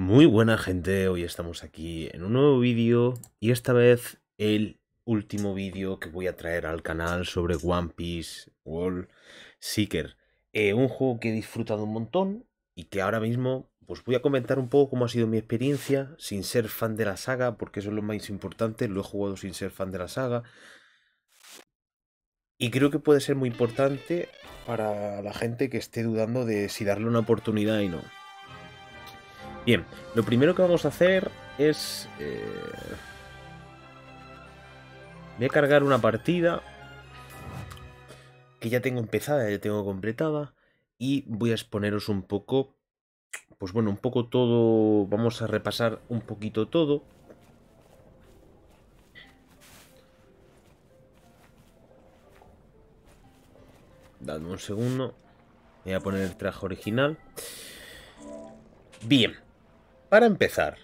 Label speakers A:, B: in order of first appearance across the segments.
A: Muy buena gente, hoy estamos aquí en un nuevo vídeo y esta vez el último vídeo que voy a traer al canal sobre One Piece World Seeker. Eh, un juego que he disfrutado un montón y que ahora mismo pues voy a comentar un poco cómo ha sido mi experiencia sin ser fan de la saga, porque eso es lo más importante, lo he jugado sin ser fan de la saga. Y creo que puede ser muy importante para la gente que esté dudando de si darle una oportunidad y no. Bien, lo primero que vamos a hacer es... Eh, voy a cargar una partida que ya tengo empezada, ya tengo completada y voy a exponeros un poco, pues bueno, un poco todo, vamos a repasar un poquito todo. dame un segundo, voy a poner el traje original. Bien, para empezar,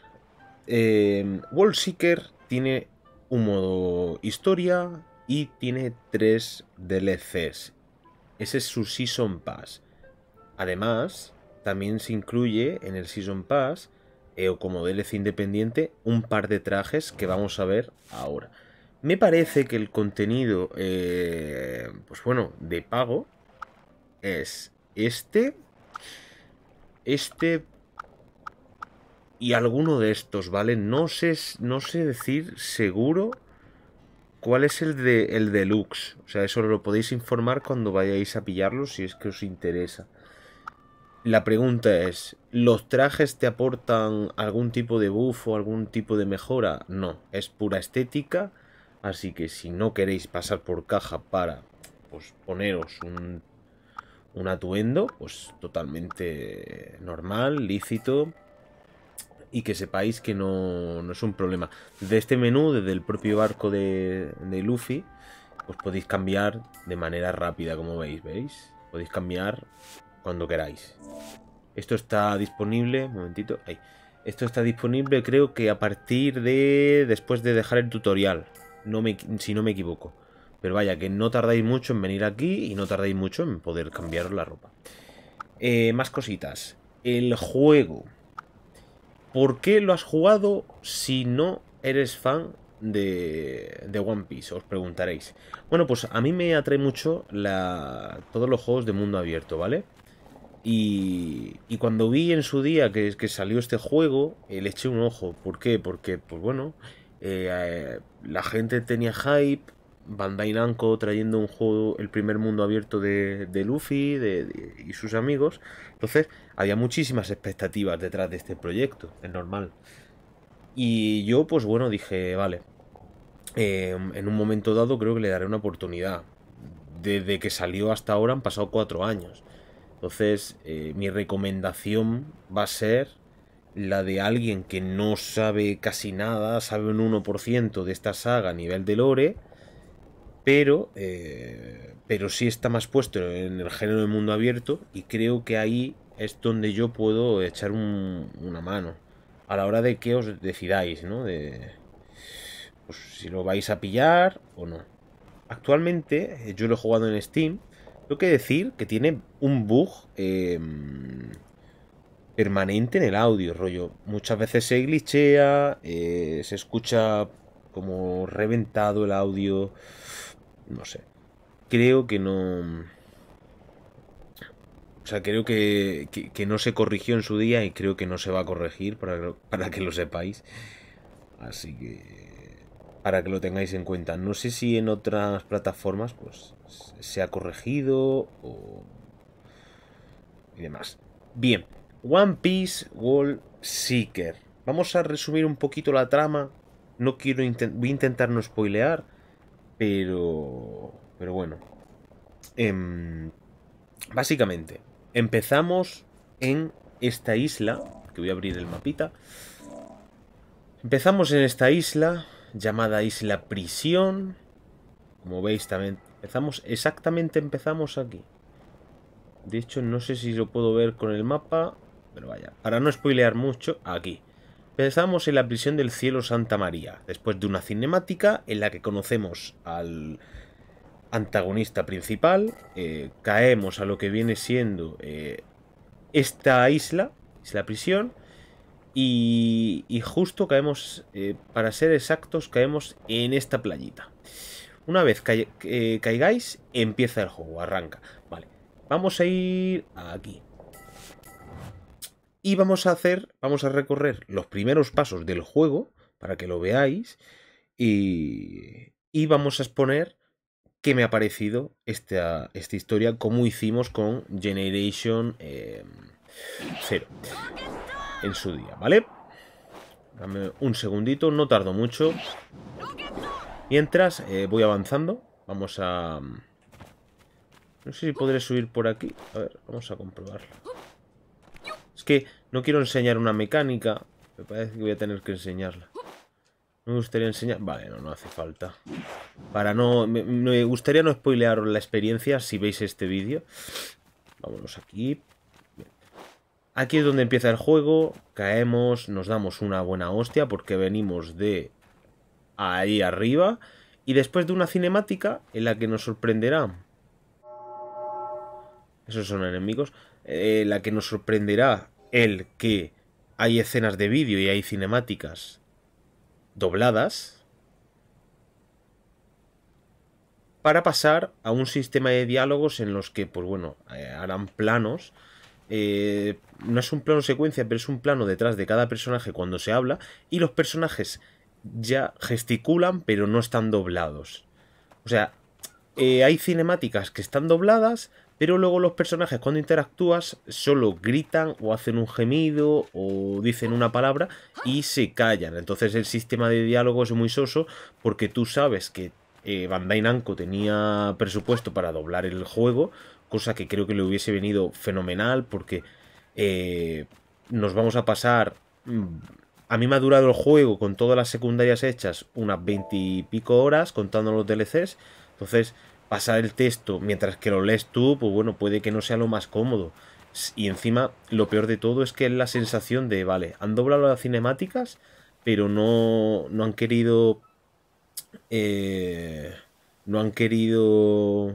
A: eh, em, World Seeker tiene un modo historia y tiene tres DLCs. Ese es su Season Pass. Además, también se incluye en el Season Pass eh, o como DLC independiente un par de trajes que vamos a ver ahora. Me parece que el contenido, eh, pues bueno, de pago es este, este y alguno de estos, ¿vale? No sé, no sé decir seguro cuál es el de el deluxe. O sea, eso lo podéis informar cuando vayáis a pillarlo si es que os interesa. La pregunta es, ¿los trajes te aportan algún tipo de buff o algún tipo de mejora? No, es pura estética, así que si no queréis pasar por caja para pues, poneros un, un atuendo, pues totalmente normal, lícito, y que sepáis que no, es un problema. De este menú, desde el propio barco de, Luffy, os podéis cambiar de manera rápida, como veis, ¿veis? Podéis cambiar cuando queráis. Esto está disponible, un momentito, ahí. Esto está disponible creo que a partir de después de dejar el tutorial, no si no me equivoco. Pero vaya, que no tardáis mucho en venir aquí y no tardáis mucho en poder cambiar la ropa. Eh, más cositas. El juego. ¿por qué lo has jugado si no eres fan de, de, One Piece? Os preguntaréis. Bueno, pues a mí me atrae mucho la, todos los juegos de mundo abierto, ¿vale? Y, cuando vi en su día que, que salió este juego, eh, le eché un ojo. ¿Por qué? Porque, pues bueno, eh, eh, la gente tenía hype, Bandai Namco trayendo un juego, el primer mundo abierto de, Luffy y sus amigos. Entonces, había muchísimas expectativas detrás de este proyecto, es normal. Y yo, pues bueno, dije, vale, em, en un momento dado creo que le daré una oportunidad. Desde que salió hasta ahora han pasado cuatro años. Entonces, eh, mi recomendación va a ser la de alguien que no sabe casi nada, sabe un 1% de esta saga a nivel de lore pero, eh, pero sí está más puesto en el género de mundo abierto y creo que ahí es donde yo puedo echar una mano a la hora de que os decidáis, ¿no? De pues, si lo vais a pillar o no. Actualmente eh, yo lo he jugado en Steam. Tengo que decir que tiene un bug em, permanente en el audio, rollo. Muchas veces se glitchea, eh, se escucha como reventado el audio. No sé. Creo que no... O sea, creo que, que, no se corrigió en su día y creo que no se va a corregir para, que lo sepáis. Así que... Para que lo tengáis en cuenta. No sé si en otras plataformas pues se ha corregido o... y demás. Bien. One Piece World Seeker. Vamos a resumir un poquito la trama. No quiero voy a intentar no spoilear. Pero. Pero bueno. Em, básicamente, empezamos en esta isla. Que voy a abrir el mapita. Empezamos en esta isla, llamada Isla Prisión. Como veis, también empezamos. Exactamente empezamos aquí. De hecho, no sé si lo puedo ver con el mapa. Pero vaya, para no spoilear mucho, aquí. Empezamos en la prisión del cielo Santa María, después de una cinemática en la que conocemos al antagonista principal, eh, caemos a lo que viene siendo eh, esta isla, la prisión, y, justo caemos, eh, para ser exactos, caemos en esta playita. Una vez que caigáis, empieza el juego, arranca. Vale, vamos a ir aquí. Y vamos a hacer, vamos a recorrer los primeros pasos del juego para que lo veáis y, y vamos a exponer qué me ha parecido esta, esta historia, como hicimos con Generation em, Zero en su día, ¿vale? Dame un segundito, no tardo mucho. Mientras eh, voy avanzando, vamos a... No sé si podré subir por aquí. A ver, vamos a comprobarlo que no quiero enseñar una mecánica. Me parece que voy a tener que enseñarla. Me gustaría enseñar... Vale, no, hace falta. Para no... Me, gustaría no spoilearos la experiencia si veis este vídeo. Vámonos aquí. Aquí es donde empieza el juego. Caemos, nos damos una buena hostia porque venimos de ahí arriba. Y después de una cinemática en la que nos sorprenderá... Esos son enemigos. Eh, la que nos sorprenderá el que hay escenas de vídeo y hay cinemáticas dobladas para pasar a un sistema de diálogos en los que, pues bueno, eh, harán planos. Eh, no es un plano secuencia, pero es un plano detrás de cada personaje cuando se habla y los personajes ya gesticulan, pero no están doblados. O sea, eh, hay cinemáticas que están dobladas, pero luego los personajes cuando interactúas solo gritan o hacen un gemido o dicen una palabra y se callan. Entonces el sistema de diálogo es muy soso porque tú sabes que eh, Bandai Namco tenía presupuesto para doblar el juego, cosa que creo que le hubiese venido fenomenal porque eh, nos vamos a pasar... Mm, a mí me ha durado el juego con todas las secundarias hechas unas 20 y pico horas contando los DLCs. Entonces pasar el texto mientras que lo lees tú, pues bueno, puede que no sea lo más cómodo. Y encima, lo peor de todo es que es la sensación de, vale, han doblado las cinemáticas, pero no, no han querido... Eh, no han querido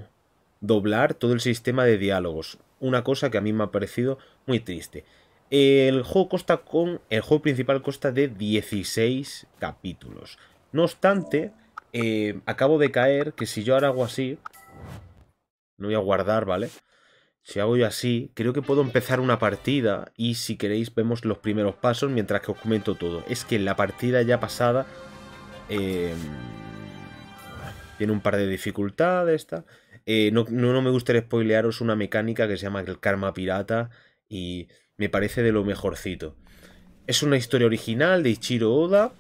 A: doblar todo el sistema de diálogos. Una cosa que a mí me ha parecido muy triste. El juego consta con. El juego principal consta de 16 capítulos. No obstante, eh, acabo de caer que si yo ahora hago así, no voy a guardar, ¿vale? Si hago yo así, creo que puedo empezar una partida y si queréis vemos los primeros pasos mientras que os comento todo. Es que la partida ya pasada eh, tiene un par de dificultades, esta. Eh, no, no, no, me gustaría spoilearos una mecánica que se llama el karma pirata y me parece de lo mejorcito. Es una historia original de Ichiro Oda.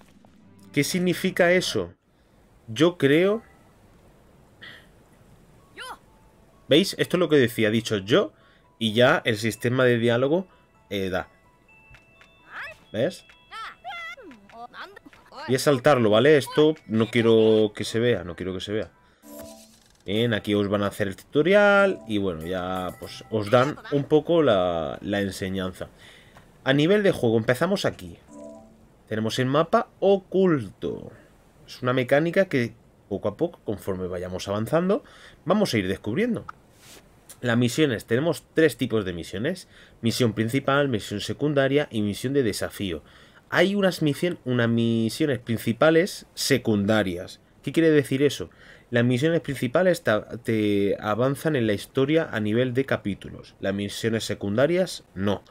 A: ¿Qué significa eso? Yo creo... ¿Veis? Esto es lo que decía, dicho yo, y ya el sistema de diálogo eh, da. ¿Ves? Y es saltarlo, ¿vale? Esto no quiero que se vea, no quiero que se vea. Bien, aquí os van a hacer el tutorial y bueno, ya pues os dan un poco la enseñanza. A nivel de juego, empezamos aquí. Tenemos el mapa oculto. Es una mecánica que poco a poco, conforme vayamos avanzando, vamos a ir descubriendo. Las misiones, tenemos tres tipos de misiones. Misión principal, misión secundaria y misión de desafío. Hay unas, unas misiones principales secundarias. ¿Qué quiere decir eso? Las misiones principales te avanzan en la historia a nivel de capítulos. Las misiones secundarias no.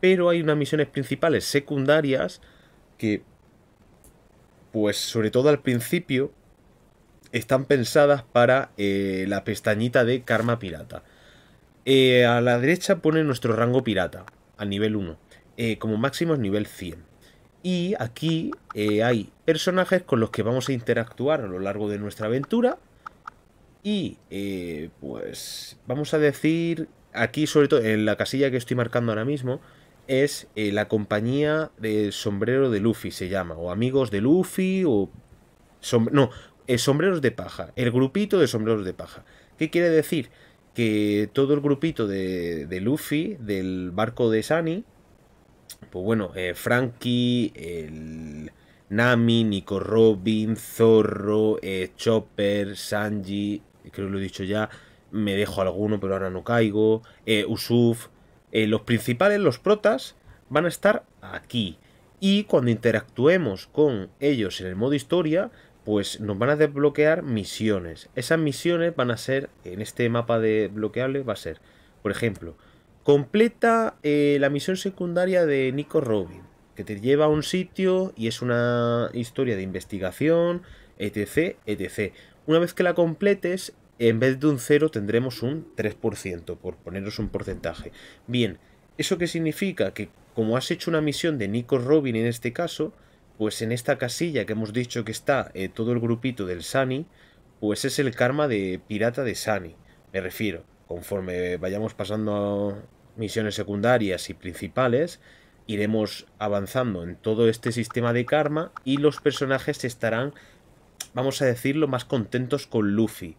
A: Pero hay unas misiones principales secundarias que pues sobre todo al principio, están pensadas para eh, la pestañita de Karma Pirata. Eh, a la derecha pone nuestro rango pirata, a nivel 1. Eh, como máximo es nivel 100. Y aquí hay personajes con los que vamos a interactuar a lo largo de nuestra aventura. Y pues vamos a decir aquí, sobre todo en la casilla que estoy marcando ahora mismo, es eh, la compañía de sombrero de Luffy, se llama, o amigos de Luffy, o... no, eh, sombreros de paja, el grupito de sombreros de paja. ¿Qué quiere decir? Que todo el grupito de, Luffy, del barco de Sunny, pues bueno, eh, Frankie, el... Nami, Nico Robin, Zorro, Chopper, Sanji, creo que lo he dicho ya, me dejo alguno pero ahora no caigo, Usuf, eh, los principales, los protas, van a estar aquí. Y cuando interactuemos con ellos en el modo historia, pues nos van a desbloquear misiones. Esas misiones van a ser, en este mapa de bloqueable, va a ser, por ejemplo, completa eh, la misión secundaria de Nico Robin, que te lleva a un sitio y es una historia de investigación, etc, etc. Una vez que la completes, en vez de un 0 tendremos un 3%, por poneros un porcentaje. Bien, ¿eso qué significa? Que como has hecho una misión de Nico Robin en este caso, pues en esta casilla que hemos dicho que está eh, todo el grupito del Sunny pues es el karma de pirata de Sunny me refiero. Conforme vayamos pasando a misiones secundarias y principales, iremos avanzando en todo este sistema de karma y los personajes estarán, vamos a decirlo, más contentos con Luffy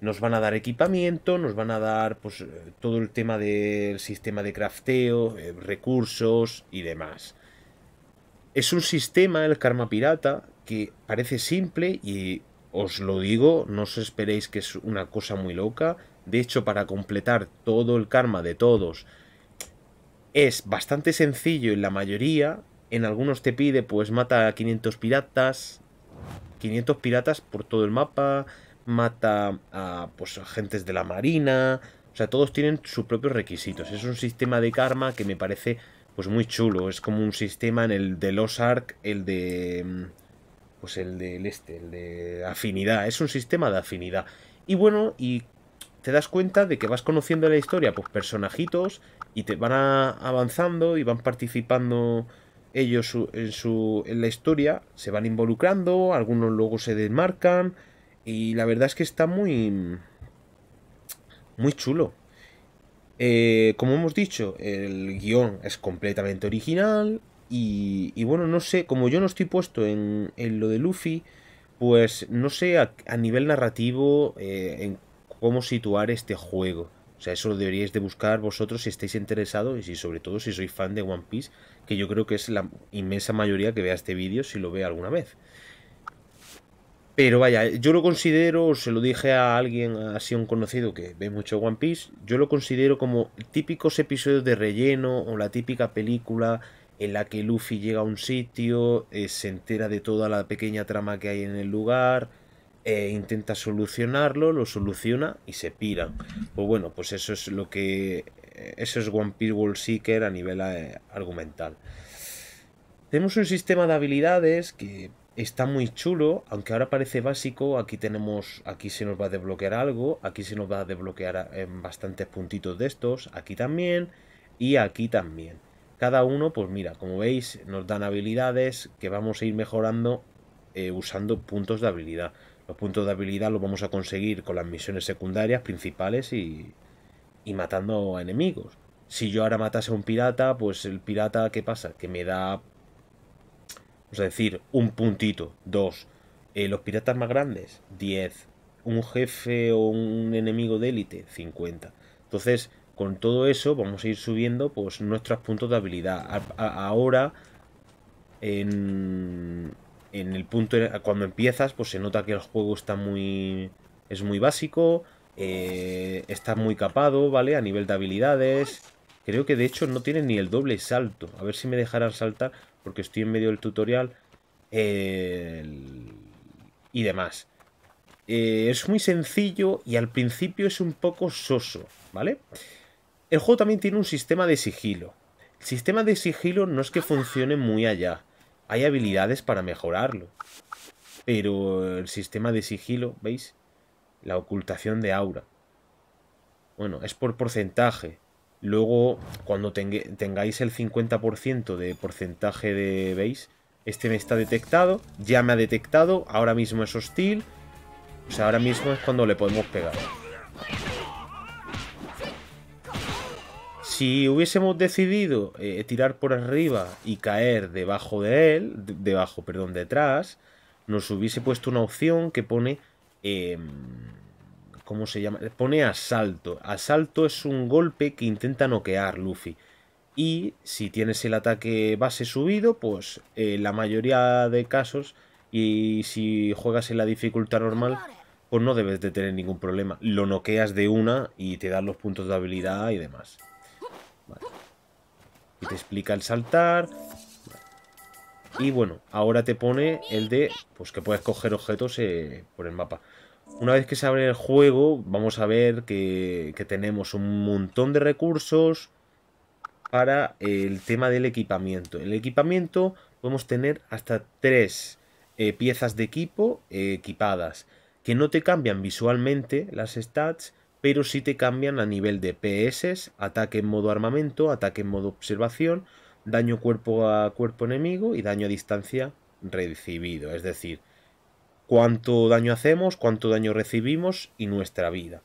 A: nos van a dar equipamiento, nos van a dar pues, eh, todo el tema del sistema de crafteo, eh, recursos y demás. Es un sistema, el karma pirata, que parece simple y os lo digo, no os esperéis que es una cosa muy loca. De hecho, para completar todo el karma de todos, es bastante sencillo en la mayoría. En algunos te pide, pues mata a 500 piratas, 500 piratas por todo el mapa, mata a pues, agentes de la marina. O sea, todos tienen sus propios requisitos. Es un sistema de karma que me parece pues muy chulo. Es como un sistema en el de los Ark, el de. Mm, pues el del este, el de afinidad. Es un sistema de afinidad. Y bueno, y te das cuenta de que vas conociendo la historia, pues personajitos, y te van avanzando y van participando ellos en, su, en la historia, se van involucrando, algunos luego se desmarcan. Y la verdad es que está muy... Muy chulo. Eh, como hemos dicho, el guión es completamente original. Y, bueno, no sé, como yo no estoy puesto en, en lo de Luffy, pues no sé a, nivel narrativo eh, en cómo situar este juego. O sea, eso lo deberíais de buscar vosotros si estáis interesados y sobre todo si sois fan de One Piece, que yo creo que es la inmensa mayoría que vea este vídeo si lo ve alguna vez. Pero vaya, yo lo considero, se lo dije a alguien así un conocido que ve mucho One Piece, yo lo considero como típicos episodios de relleno o la típica película en la que Luffy llega a un sitio, eh, se entera de toda la pequeña trama que hay en el lugar, eh, intenta solucionarlo, lo soluciona y se pira. Pues bueno, pues eso es lo que... Eh, eso es One Piece World Seeker a nivel argumental. Tenemos un sistema de habilidades que está muy chulo, aunque ahora parece básico, aquí tenemos, aquí se nos va a desbloquear algo, aquí se nos va a desbloquear en eh, bastantes puntitos de estos, aquí también y aquí también. Cada uno, pues mira, como veis, nos dan habilidades que vamos a ir mejorando eh, usando puntos de habilidad. Los puntos de habilidad los vamos a conseguir con las misiones secundarias, principales y, y matando a enemigos. Si yo ahora matase a un pirata, pues el pirata, ¿qué pasa? Que me da es decir, un puntito, dos. Eh, los piratas más grandes, 10. Un jefe o un enemigo de élite, 50. Entonces, con todo eso vamos a ir subiendo pues nuestros puntos de habilidad. ahora, en, el punto, cuando empiezas, pues se nota que el juego está muy, es muy básico, eh, está muy capado, ¿vale? A nivel de habilidades. Creo que de hecho no tiene ni el doble salto. A ver si me dejarán saltar porque estoy en medio del tutorial y demás. Eh, es muy sencillo y al principio es un poco soso, ¿vale? El juego también tiene un sistema de sigilo. El sistema de sigilo no es que funcione muy allá. Hay habilidades para mejorarlo. Pero el sistema de sigilo, ¿veis? La ocultación de aura. Bueno, es por porcentaje. Luego, cuando tengáis el 50% de porcentaje de base, este me está detectado, ya me ha detectado, ahora mismo es hostil. O sea, ahora mismo es cuando le podemos pegar. Si hubiésemos decidido eh, tirar por arriba y caer debajo de él, debajo, perdón, detrás, nos hubiese puesto una opción que pone... Eh, ¿Cómo se llama? Pone asalto. Asalto es un golpe que intenta noquear Luffy. Y si tienes el ataque base subido, pues en la mayoría de casos, y si juegas en la dificultad normal, pues no debes de tener ningún problema. Lo noqueas de una y te dan los puntos de habilidad y demás. Y te explica el saltar. Y bueno, ahora te pone el de pues que puedes coger objetos eh, por el mapa. Una vez que se abre el juego, vamos a ver que, tenemos un montón de recursos para el tema del equipamiento. el equipamiento podemos tener hasta tres eh, piezas de equipo eh, equipadas, que no te cambian visualmente las stats, pero sí te cambian a nivel de PS, ataque en modo armamento, ataque en modo observación, daño cuerpo a cuerpo enemigo y daño a distancia recibido. Es decir, cuánto daño hacemos, cuánto daño recibimos y nuestra vida.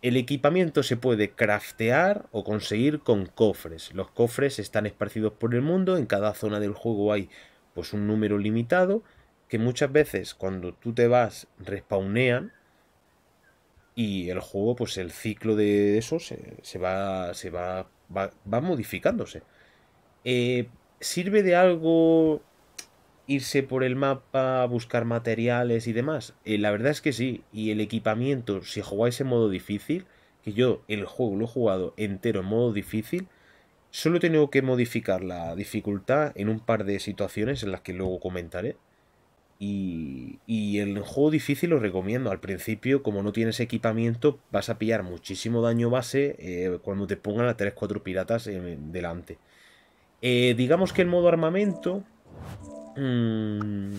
A: El equipamiento se puede craftear o conseguir con cofres. Los cofres están esparcidos por el mundo, en cada zona del juego hay pues un número limitado que muchas veces cuando tú te vas respawnean y el juego pues el ciclo de eso se, va se va, va, modificándose. Eh, ¿Sirve de algo irse por el mapa, buscar materiales y demás? Eh, la verdad es que sí, y el equipamiento, si jugáis en modo difícil, que yo el juego lo he jugado entero en modo difícil, solo he tenido que modificar la dificultad en un par de situaciones en las que luego comentaré. Y, y, el juego difícil lo recomiendo. Al principio, como no tienes equipamiento, vas a pillar muchísimo daño base eh, cuando te pongan a 3-4 piratas delante. Eh, digamos que el modo armamento Mm,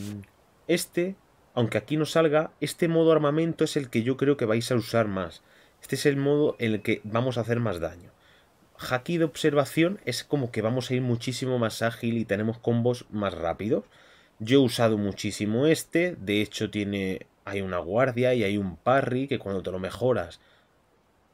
A: este, aunque aquí no salga, este modo armamento es el que yo creo que vais a usar más. Este es el modo en el que vamos a hacer más daño. Haki de observación es como que vamos a ir muchísimo más ágil y tenemos combos más rápidos. Yo he usado muchísimo este, de hecho tiene hay una guardia y hay un parry que cuando te lo mejoras,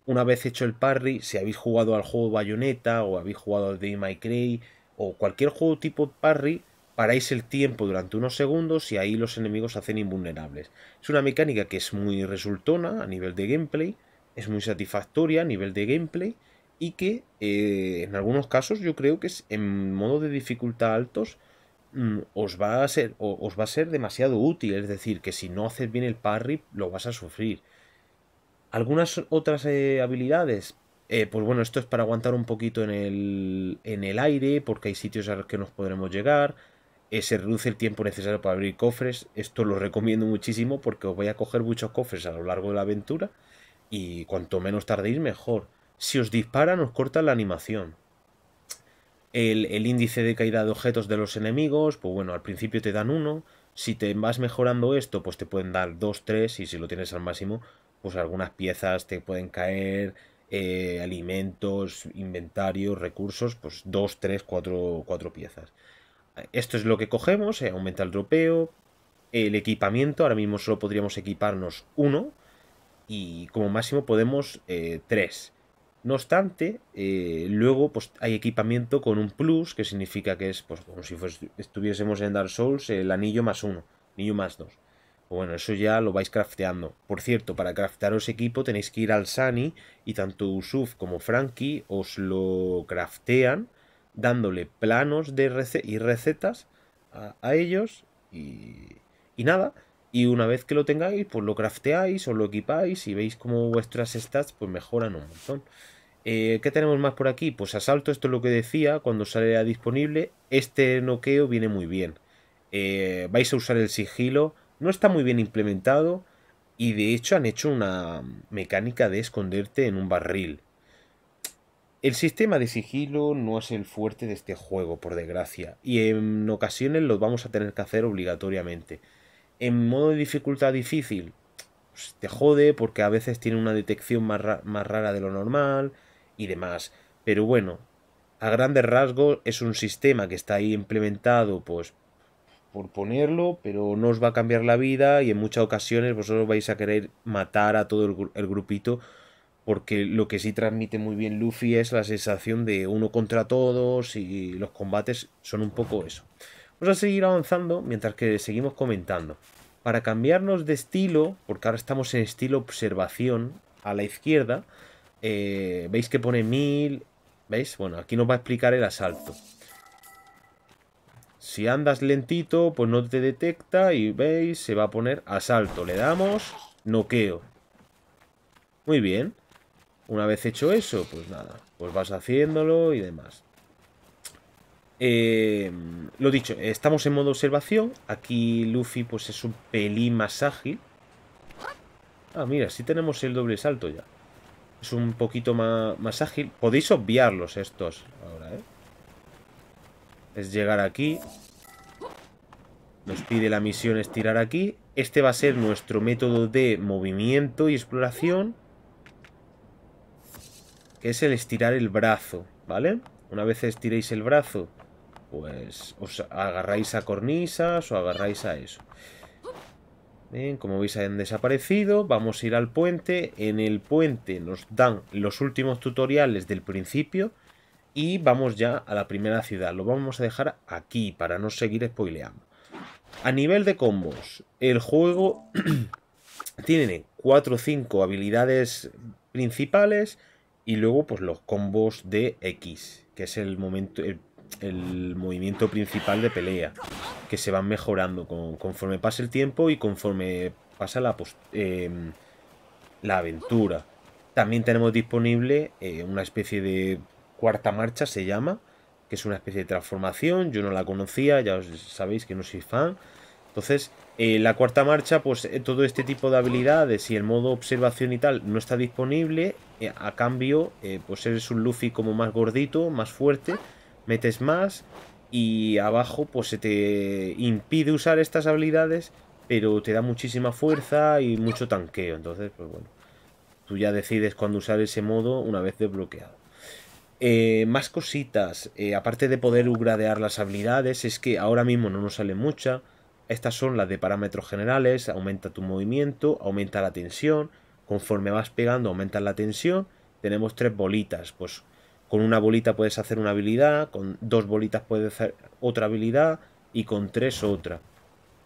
A: una vez hecho el parry, si habéis jugado al juego Bayonetta o habéis jugado al Day My o cualquier juego tipo parry, paráis el tiempo durante unos segundos y ahí los enemigos se hacen invulnerables. Es una mecánica que es muy resultona a nivel de gameplay, es muy satisfactoria a nivel de gameplay y que eh, en algunos casos yo creo que en modo de dificultad altos mm, os, va a ser, os va a ser demasiado útil, es decir, que si no haces bien el parry lo vas a sufrir. Algunas otras eh, habilidades, eh, pues bueno, esto es para aguantar un poquito en el, en el aire, porque hay sitios a los que nos podremos llegar. Eh, se reduce el tiempo necesario para abrir cofres. Esto lo recomiendo muchísimo porque os voy a coger muchos cofres a lo largo de la aventura y cuanto menos tardéis mejor. Si os disparan os corta la animación. El, índice de caída de objetos de los enemigos, pues bueno, al principio te dan uno. Si te vas mejorando esto, pues te pueden dar dos, tres y si lo tienes al máximo, pues algunas piezas te pueden caer, eh, alimentos, inventarios, recursos, pues dos, tres, cuatro, cuatro piezas esto es lo que cogemos, eh, aumenta el tropeo, el equipamiento, ahora mismo solo podríamos equiparnos uno y como máximo podemos eh, tres. No obstante, eh, luego pues, hay equipamiento con un plus, que significa que es pues, como si estuviésemos en Dark Souls el anillo más uno, anillo más dos. Pues bueno, eso ya lo vais crafteando. Por cierto, para craftaros equipo tenéis que ir al Sani y tanto Usuf como Frankie os lo craftean dándole planos de y recetas a, ellos y, nada. Y una vez que lo tengáis, pues lo crafteáis o lo equipáis y veis cómo vuestras stats pues mejoran un montón. Eh, ¿Qué tenemos más por aquí? Pues asalto, esto es lo que decía, cuando sale disponible, este noqueo viene muy bien. Eh, vais a usar el sigilo, no está muy bien implementado y de hecho han hecho una mecánica de esconderte en un barril. El sistema de sigilo no es el fuerte de este juego, por desgracia, y en ocasiones lo vamos a tener que hacer obligatoriamente. En modo de dificultad difícil, pues, te jode porque a veces tiene una detección más, rara de lo normal y demás. Pero bueno, a grandes rasgos es un sistema que está ahí implementado, pues por ponerlo, pero no os va a cambiar la vida y en muchas ocasiones vosotros vais a querer matar a todo el grupito porque lo que sí transmite muy bien Luffy es la sensación de uno contra todos y los combates son un poco eso. Vamos a seguir avanzando mientras que seguimos comentando. Para cambiarnos de estilo, porque ahora estamos en estilo observación, a la izquierda, eh, veis que pone 1000, ¿veis? Bueno, aquí nos va a explicar el asalto. Si andas lentito, pues no te detecta y veis, se va a poner asalto. Le damos noqueo. Muy bien. Una vez hecho eso, pues nada, pues vas haciéndolo y demás. Eh, lo dicho, estamos en modo observación. Aquí Luffy pues es un pelín más ágil. Ah, mira, sí tenemos el doble salto ya. Es un poquito más, más ágil. Podéis obviarlos estos ahora, ¿eh? Es llegar aquí. Nos pide la misión estirar aquí. Este va a ser nuestro método de movimiento y exploración es el estirar el brazo, ¿vale? Una vez estiréis el brazo, pues os agarráis a cornisas o agarráis a eso. Bien, como veis han desaparecido, vamos a ir al puente. En el puente nos dan los últimos tutoriales del principio y vamos ya a la primera ciudad. Lo vamos a dejar aquí para no seguir spoileando. A nivel de combos, el juego tiene 4 o 5 habilidades principales, y luego, pues los combos de X, que es el momento. El, movimiento principal de pelea que se van mejorando conforme pasa el tiempo y conforme pasa la, em, la aventura también tenemos disponible eh, una especie de cuarta marcha se llama que es una especie de transformación yo no la conocía ya sabéis que no soy fan entonces, en eh, la cuarta marcha, pues eh, todo este tipo de habilidades y el modo observación y tal no está disponible. Eh, a cambio, pues eres un Luffy como más gordito, más fuerte, metes más y abajo pues se te impide usar estas habilidades, pero te da muchísima fuerza y mucho tanqueo. Entonces, pues bueno, tú ya decides cuándo usar ese modo una vez desbloqueado. más cositas, aparte de poder upgradear las habilidades, es que ahora mismo no nos sale mucha. Estas son las de parámetros generales, aumenta tu movimiento, aumenta la tensión, conforme vas pegando aumenta la tensión, tenemos tres bolitas, pues con una bolita puedes hacer una habilidad, con dos bolitas puedes hacer otra habilidad y con tres otra.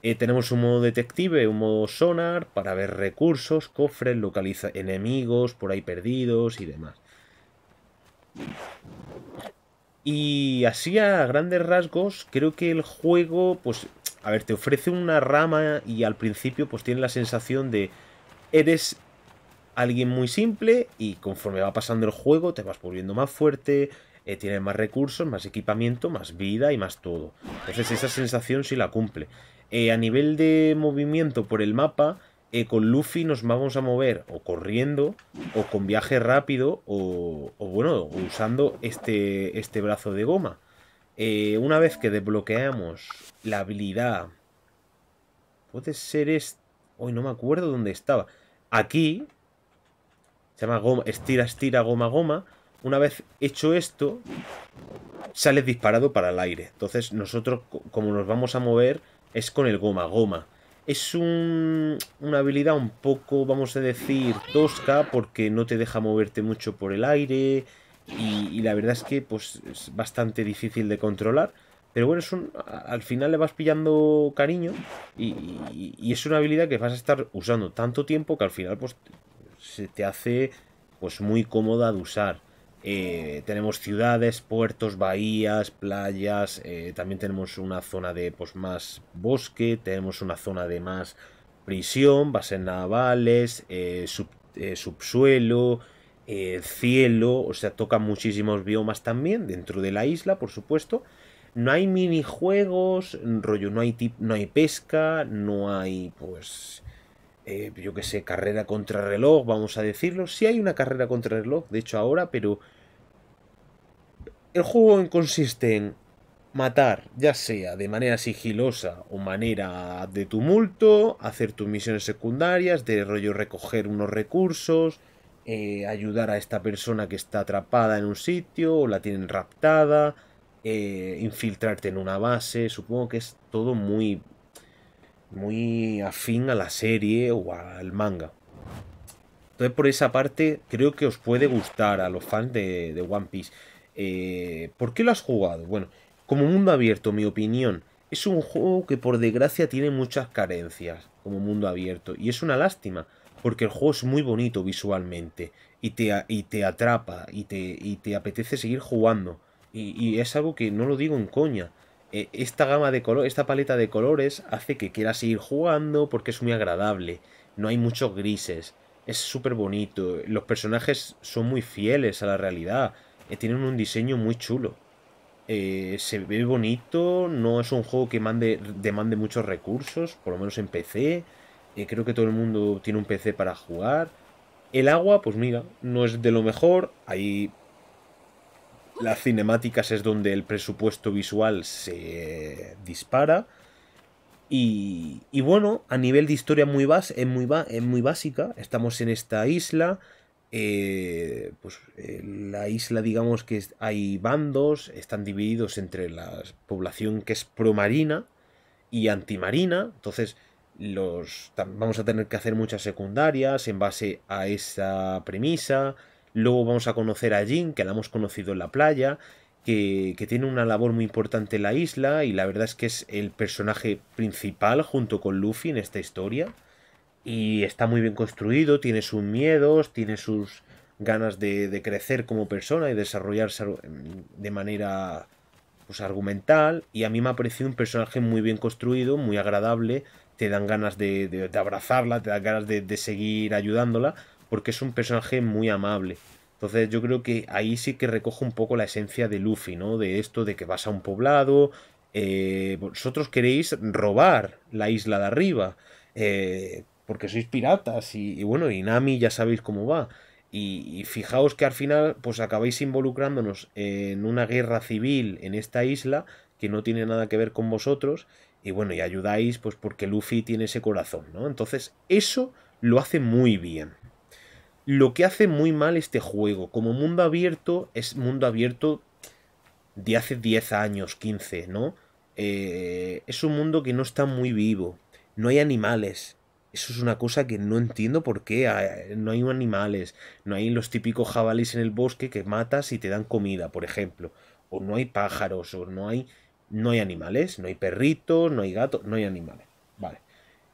A: Eh, tenemos un modo detective, un modo sonar para ver recursos, cofres, localiza enemigos por ahí perdidos y demás. Y así a grandes rasgos, creo que el juego pues a ver, te ofrece una rama y al principio pues tiene la sensación de eres alguien muy simple y conforme va pasando el juego te vas volviendo más fuerte, eh, tienes más recursos, más equipamiento, más vida y más todo. Entonces esa sensación sí la cumple. Eh, a nivel de movimiento por el mapa, eh, con Luffy nos vamos a mover o corriendo, o con viaje rápido, o, o bueno, usando este, este brazo de goma. Eh, una vez que desbloqueamos la habilidad... Puede ser este... Hoy no me acuerdo dónde estaba. Aquí... Se llama goma, estira, estira, goma, goma. Una vez hecho esto, sale disparado para el aire. Entonces nosotros, como nos vamos a mover, es con el goma, goma. Es un, una habilidad un poco, vamos a decir, tosca, porque no te deja moverte mucho por el aire. Y, la verdad es que pues es bastante difícil de controlar. Pero bueno, es un, al final le vas pillando cariño y, es una habilidad que vas a estar usando tanto tiempo que al final pues se te hace pues muy cómoda de usar. Eh, tenemos ciudades, puertos, bahías, playas, eh, también tenemos una zona de pues, más bosque, tenemos una zona de más prisión, bases navales, eh, subsuelo, eh, cielo, o sea, toca muchísimos biomas también, dentro de la isla, por supuesto. No hay minijuegos, rollo, no hay, no hay pesca, no hay, pues, eh, yo qué sé, carrera contra reloj, vamos a decirlo. Sí hay una carrera contra reloj, de hecho ahora, pero... El juego consiste en matar, ya sea de manera sigilosa o manera de tumulto, hacer tus misiones secundarias, de rollo recoger unos recursos, eh, ayudar a esta persona que está atrapada en un sitio o la tienen raptada, eh, infiltrarte en una base, supongo que es todo muy, muy afín a la serie o al manga. Entonces por esa parte creo que os puede gustar a los fans de, One Piece. Eh, ¿Por qué lo has jugado? Bueno, como mundo abierto, mi opinión, es un juego que por desgracia tiene muchas carencias como mundo abierto y es una lástima porque el juego es muy bonito visualmente y te, te atrapa y te, apetece seguir jugando. Y, es algo que no lo digo en coña. E, esta gama de color, esta paleta de colores hace que quieras seguir jugando porque es muy agradable. No hay muchos grises. Es súper bonito. Los personajes son muy fieles a la realidad. Eh, tienen un diseño muy chulo. Eh, se ve bonito. No es un juego que mande, demande muchos recursos. Por lo menos en PC creo que todo el mundo tiene un PC para jugar. El agua, pues mira, no es de lo mejor. Ahí las cinemáticas es donde el presupuesto visual se dispara. Y, bueno, a nivel de historia muy es, muy muy básica. Estamos en esta isla. Eh, pues eh, la isla, digamos que hay bandos, están divididos entre la población que es pro marina y antimarina. Entonces, los, vamos a tener que hacer muchas secundarias en base a esa premisa. Luego vamos a conocer a Jin, que la hemos conocido en la playa, que, tiene una labor muy importante en la isla y la verdad es que es el personaje principal junto con Luffy en esta historia. Y está muy bien construido, tiene sus miedos, tiene sus ganas de, de crecer como persona y desarrollarse de manera pues, argumental. Y a mí me ha parecido un personaje muy bien construido, muy agradable, te dan ganas de, abrazarla, te dan ganas de, seguir ayudándola, porque es un personaje muy amable. Entonces yo creo que ahí sí que recoge un poco la esencia de Luffy, ¿no? De esto de que vas a un poblado, eh, vosotros queréis robar la isla de arriba, eh, porque sois piratas y, bueno, y Nami ya sabéis cómo va. Y, y, fijaos que al final pues acabáis involucrándonos en una guerra civil en esta isla que no tiene nada que ver con vosotros y bueno, y ayudáis pues porque Luffy tiene ese corazón, ¿no? Entonces, eso lo hace muy bien. Lo que hace muy mal este juego, como mundo abierto, es mundo abierto de hace 10 años, 15, ¿no? Eh, es un mundo que no está muy vivo, no hay animales. Eso es una cosa que no entiendo por qué. Ah, no hay animales, no hay los típicos jabalís en el bosque que matas y te dan comida, por ejemplo. O no hay pájaros, o no hay no hay animales, no hay perritos, no hay gatos, no hay animales. Vale.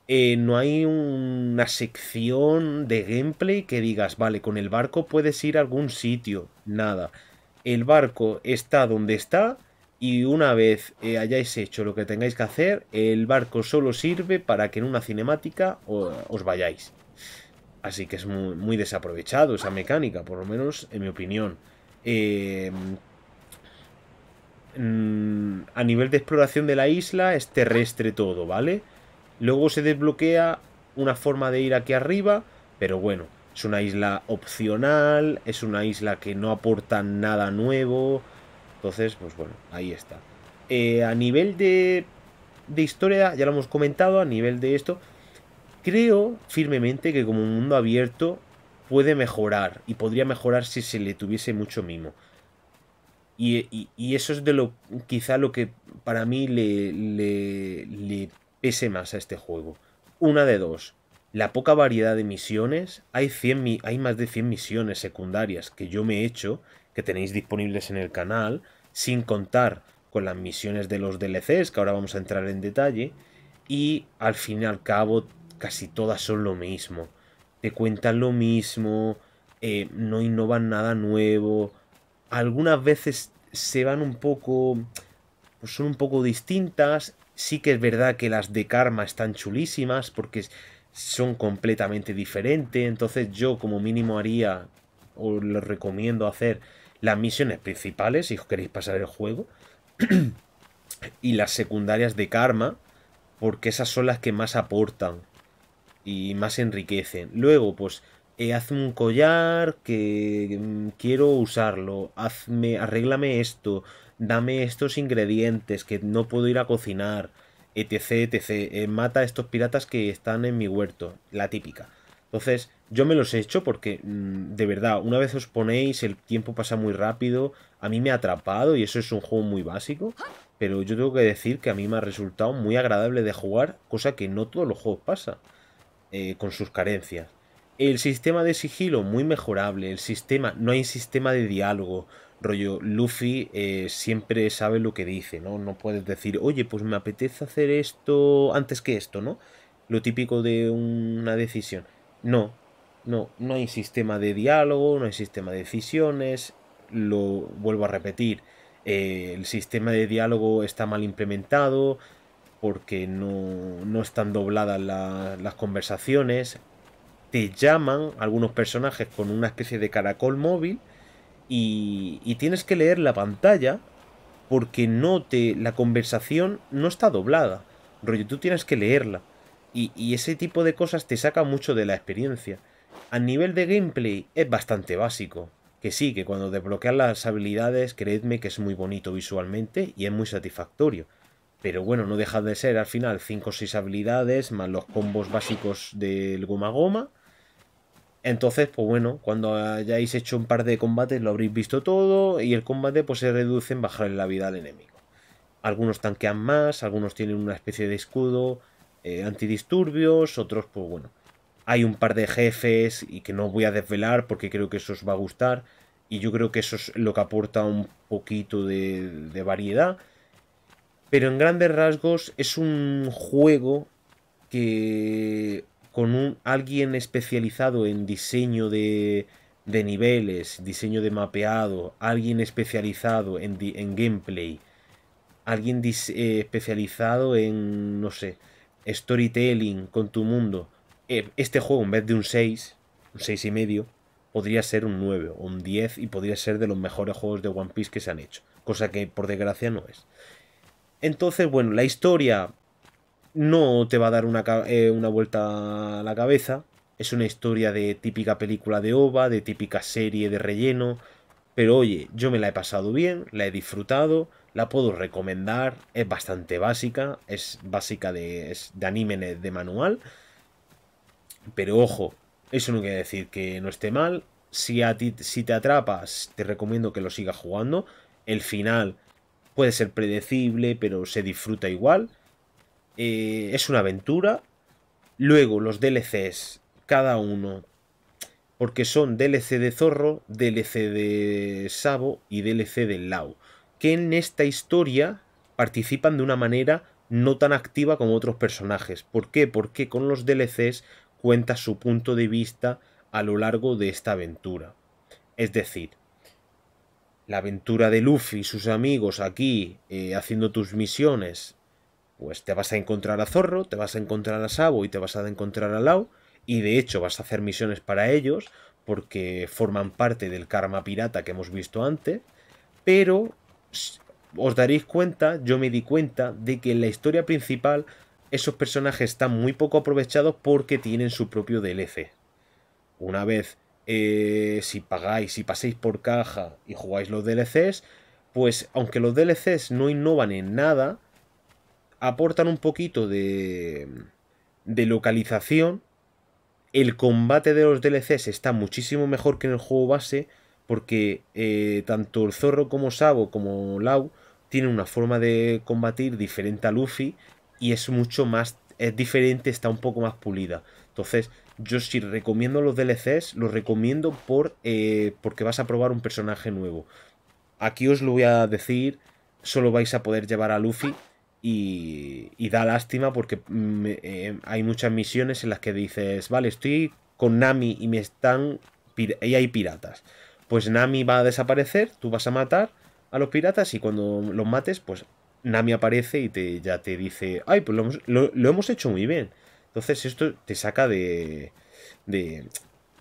A: Eh, no hay una sección de gameplay que digas, vale, con el barco puedes ir a algún sitio. Nada. El barco está donde está y una vez eh, hayáis hecho lo que tengáis que hacer, el barco solo sirve para que en una cinemática os vayáis. Así que es muy, desaprovechado esa mecánica, por lo menos en mi opinión. Eh, Mm, a nivel de exploración de la isla es terrestre todo, ¿vale? Luego se desbloquea una forma de ir aquí arriba, pero bueno, es una isla opcional, es una isla que no aporta nada nuevo. Entonces, pues bueno, ahí está. Eh, a nivel de, de historia, ya lo hemos comentado, a nivel de esto, creo firmemente que como un mundo abierto puede mejorar y podría mejorar si se le tuviese mucho mimo. Y, eso es de lo quizá lo que para mí le, pese más a este juego. Una de dos. La poca variedad de misiones. Hay, hay más de 100 misiones secundarias que yo me he hecho, que tenéis disponibles en el canal, sin contar con las misiones de los DLCs, que ahora vamos a entrar en detalle. Y al fin y al cabo, casi todas son lo mismo. Te cuentan lo mismo, eh, no innovan nada nuevo algunas veces se van un poco, son un poco distintas. Sí que es verdad que las de Karma están chulísimas porque son completamente diferentes. Entonces yo como mínimo haría, o les recomiendo hacer las misiones principales si os queréis pasar el juego. y las secundarias de Karma porque esas son las que más aportan y más enriquecen. Luego, pues eh, hazme un collar que mm, quiero usarlo, hazme, arréglame esto, dame estos ingredientes que no puedo ir a cocinar, etc, etc, eh, mata a estos piratas que están en mi huerto, la típica. Entonces, yo me los he hecho porque, mm, de verdad, una vez os ponéis, el tiempo pasa muy rápido, a mí me ha atrapado y eso es un juego muy básico, pero yo tengo que decir que a mí me ha resultado muy agradable de jugar, cosa que no todos los juegos pasa, eh, con sus carencias. El sistema de sigilo muy mejorable, el sistema, no hay sistema de diálogo, rollo, Luffy eh, siempre sabe lo que dice, ¿no? No puedes decir, oye, pues me apetece hacer esto antes que esto, ¿no? Lo típico de una decisión. No, no, no hay sistema de diálogo, no hay sistema de decisiones, lo vuelvo a repetir, eh, el sistema de diálogo está mal implementado porque no, no están dobladas las conversaciones, te llaman algunos personajes con una especie de caracol móvil y, tienes que leer la pantalla porque no te la conversación no está doblada rollo tú tienes que leerla y, ese tipo de cosas te saca mucho de la experiencia a nivel de gameplay es bastante básico que sí que cuando desbloqueas las habilidades creedme que es muy bonito visualmente y es muy satisfactorio pero bueno no deja de ser al final 5 o 6 habilidades más los combos básicos del goma goma entonces, pues bueno, cuando hayáis hecho un par de combates lo habréis visto todo y el combate pues se reduce en bajar la vida al enemigo. Algunos tanquean más, algunos tienen una especie de escudo eh, antidisturbios, otros pues bueno. Hay un par de jefes y que no voy a desvelar porque creo que eso os va a gustar y yo creo que eso es lo que aporta un poquito de variedad. Pero en grandes rasgos es un juego que con un, alguien especializado en diseño de, niveles, diseño de mapeado, alguien especializado en, gameplay, alguien eh, especializado en, no sé, storytelling con tu mundo. Eh, este juego, en vez de un 6, un 6 y medio, podría ser un 9 o un 10 y podría ser de los mejores juegos de One Piece que se han hecho. Cosa que por desgracia no es. Entonces, bueno, la historia no te va a dar una, eh, una vuelta a la cabeza. Es una historia de típica película de OVA, de típica serie de relleno. Pero oye, yo me la he pasado bien, la he disfrutado, la puedo recomendar, es bastante básica, es básica de, de anime de manual. Pero ojo, eso no quiere decir que no esté mal. Si, a ti, si te atrapas, te recomiendo que lo sigas jugando. El final puede ser predecible, pero se disfruta igual. Eh, es una aventura. Luego los DLCs, cada uno, porque son DLC de Zorro, DLC de Sabo y DLC de Lau, que en esta historia participan de una manera no tan activa como otros personajes. ¿Por qué? Porque con los DLCs cuenta su punto de vista a lo largo de esta aventura. Es decir, la aventura de Luffy y sus amigos aquí eh, haciendo tus misiones pues te vas a encontrar a Zorro, te vas a encontrar a Sabo y te vas a encontrar a Lao, y de hecho vas a hacer misiones para ellos, porque forman parte del karma pirata que hemos visto antes, pero os daréis cuenta, yo me di cuenta, de que en la historia principal esos personajes están muy poco aprovechados porque tienen su propio DLC. Una vez, eh, si pagáis, si paséis por caja y jugáis los DLCs, pues aunque los DLCs no innovan en nada, aportan un poquito de, de localización. El combate de los DLCs está muchísimo mejor que en el juego base porque eh, tanto el zorro como Sabo como Lau tienen una forma de combatir diferente a Luffy y es mucho más es diferente, está un poco más pulida. Entonces, yo si recomiendo los DLCs, los recomiendo por eh, porque vas a probar un personaje nuevo. Aquí os lo voy a decir, solo vais a poder llevar a Luffy y, da lástima porque mm, eh, hay muchas misiones en las que dices, vale, estoy con Nami y me están... Y hay piratas. Pues Nami va a desaparecer, tú vas a matar a los piratas y cuando los mates, pues Nami aparece y te, ya te dice, ay, pues lo hemos, hecho muy bien. Entonces esto te saca de, de,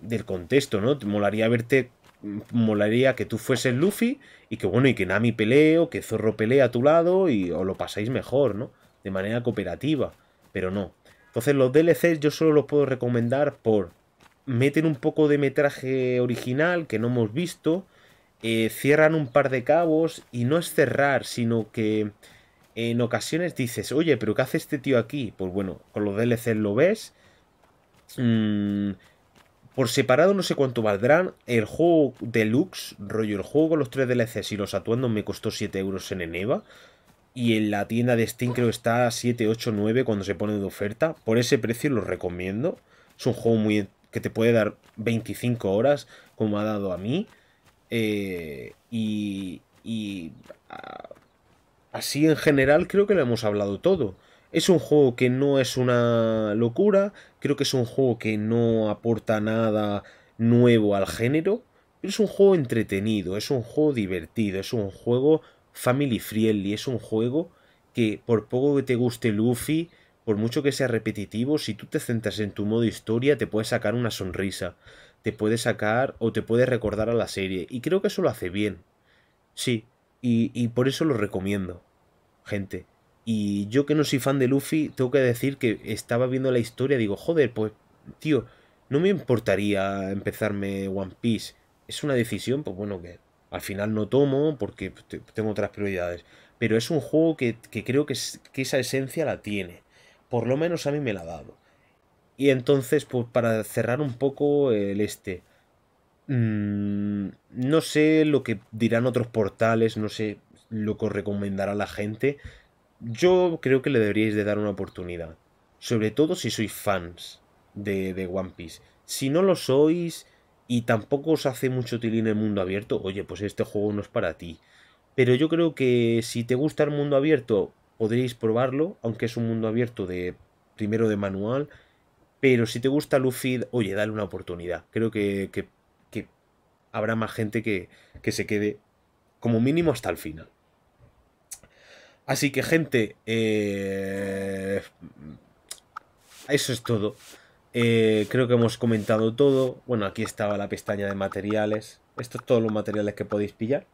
A: del contexto, ¿no? Te molaría verte molaría que tú fueses Luffy y que bueno, y que Nami pelee o que Zorro pelee a tu lado y os lo pasáis mejor, ¿no? De manera cooperativa, pero no. Entonces los DLCs yo solo los puedo recomendar por meten un poco de metraje original que no hemos visto, eh, cierran un par de cabos y no es cerrar, sino que en ocasiones dices, oye, pero ¿qué hace este tío aquí? Pues bueno, con los DLCs lo ves. Mmm, por separado no sé cuánto valdrán. El juego deluxe, rollo el juego con los tres DLCs y los atuendos me costó 7 euros en Eneva. Y en la tienda de Steam creo que está 7, 8, 9 cuando se pone de oferta. Por ese precio lo recomiendo. Es un juego muy que te puede dar 25 horas, como ha dado a mí. Eh, y, y así en general creo que lo hemos hablado todo. Es un juego que no es una locura, creo que es un juego que no aporta nada nuevo al género, pero es un juego entretenido, es un juego divertido, es un juego family friendly, es un juego que por poco que te guste Luffy, por mucho que sea repetitivo, si tú te centras en tu modo historia te puede sacar una sonrisa, te puede sacar o te puede recordar a la serie, y creo que eso lo hace bien. Sí, y, y por eso lo recomiendo, gente. Y yo que no soy fan de Luffy, tengo que decir que estaba viendo la historia, digo, joder, pues, tío, no me importaría empezarme One Piece. Es una decisión, pues bueno, que al final no tomo porque tengo otras prioridades. Pero es un juego que, creo que, esa esencia la tiene. Por lo menos a mí me la ha dado. Y entonces, pues para cerrar un poco el este. Mm, no sé lo que dirán otros portales, no sé lo que recomendará la gente. Yo creo que le deberíais de dar una oportunidad. Sobre todo si sois fans de, de One Piece. Si no lo sois y tampoco os hace mucho tilín el mundo abierto, oye, pues este juego no es para ti. Pero yo creo que si te gusta el mundo abierto, podréis probarlo, aunque es un mundo abierto de primero de manual. Pero si te gusta Luffy, oye, dale una oportunidad. Creo que, que habrá más gente que, que se quede como mínimo hasta el final. Así que, gente, eh, eso es todo. Eh, creo que hemos comentado todo. Bueno, aquí estaba la pestaña de materiales. Estos son todos los materiales que podéis pillar.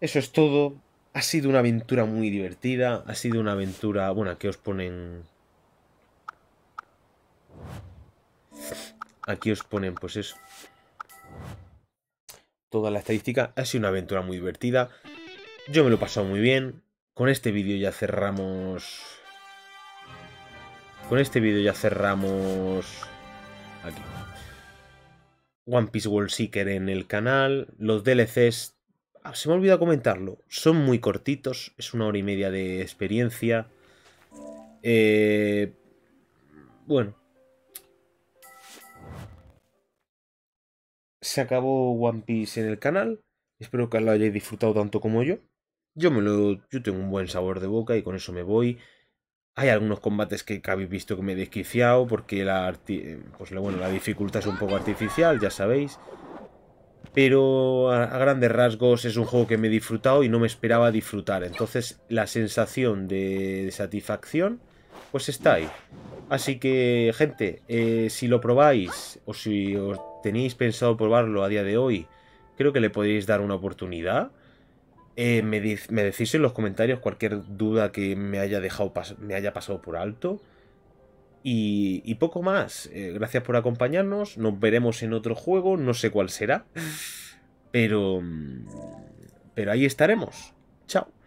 A: Eso es todo. Ha sido una aventura muy divertida. Ha sido una aventura... Bueno, aquí os ponen... Aquí os ponen, pues eso. Toda la estadística. Ha sido una aventura muy divertida. Yo me lo he pasado muy bien. Con este vídeo ya cerramos... Con este vídeo ya cerramos... Aquí. One Piece World Seeker en el canal. Los DLCs... Ah, se me ha olvidado comentarlo. Son muy cortitos. Es una hora y media de experiencia. Eh, bueno. Se acabó One Piece en el canal. Espero que lo hayáis disfrutado tanto como yo. Yo me lo. Yo tengo un buen sabor de boca y con eso me voy. Hay algunos combates que habéis visto que me he desquiciado porque la, eh, pues bueno, la dificultad es un poco artificial, ya sabéis. Pero a, grandes rasgos es un juego que me he disfrutado y no me esperaba disfrutar. Entonces la sensación de satisfacción pues está ahí. Así que gente, eh, si lo probáis o si os tenéis pensado probarlo a día de hoy, creo que le podéis dar una oportunidad eh, me, decís en los comentarios cualquier duda que me haya dejado me haya pasado por alto. Y, poco más. Eh, gracias por acompañarnos. Nos veremos en otro juego. No sé cuál será. Pero. Mm, pero ahí estaremos. Chao.